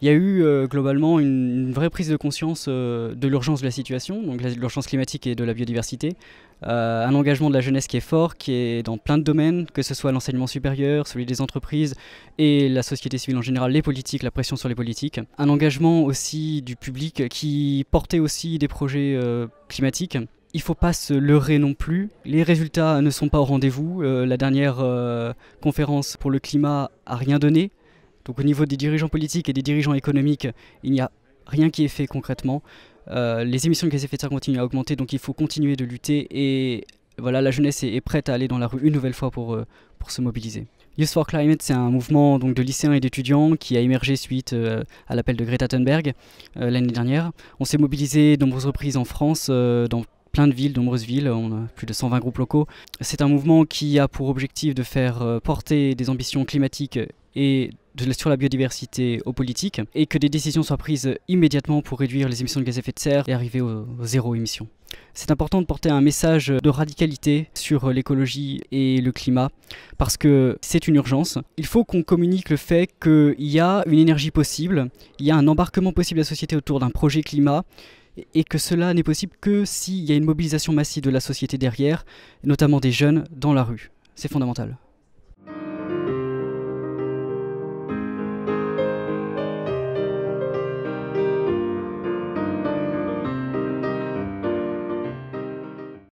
il y a eu euh, globalement une, vraie prise de conscience euh, de l'urgence de la situation, donc l'urgence climatique et de la biodiversité, euh, un engagement de la jeunesse qui est fort, qui est dans plein de domaines, que ce soit l'enseignement supérieur, celui des entreprises et la société civile en général, les politiques, la pression sur les politiques, un engagement aussi du public qui portait aussi des projets climatiques il faut pas se leurrer non plus. Les résultats ne sont pas au rendez-vous. la dernière conférence pour le climat a rien donné. Donc au niveau des dirigeants politiques et des dirigeants économiques, il n'y a rien qui est fait concrètement. Euh, les émissions de gaz à effet de serre continuent à augmenter, donc il faut continuer de lutter. Et voilà, la jeunesse est, prête à aller dans la rue une nouvelle fois pour, euh, pour se mobiliser. Youth for Climate, c'est un mouvement donc, de lycéens et d'étudiants qui a émergé suite euh, à l'appel de Greta Thunberg l'année dernière. On s'est mobilisé de nombreuses reprises en France, dans plein de villes, de nombreuses villes, on a plus de 120 groupes locaux. C'est un mouvement qui a pour objectif de faire porter des ambitions climatiques et de, sur la biodiversité aux politiques et que des décisions soient prises immédiatement pour réduire les émissions de gaz à effet de serre et arriver aux zéro émission. C'est important de porter un message de radicalité sur l'écologie et le climat parce que c'est une urgence. Il faut qu'on communique le fait qu'il y a une énergie possible, il y a un embarquement possible de la société autour d'un projet climat et que cela n'est possible que s'il y a une mobilisation massive de la société derrière, notamment des jeunes, dans la rue. C'est fondamental.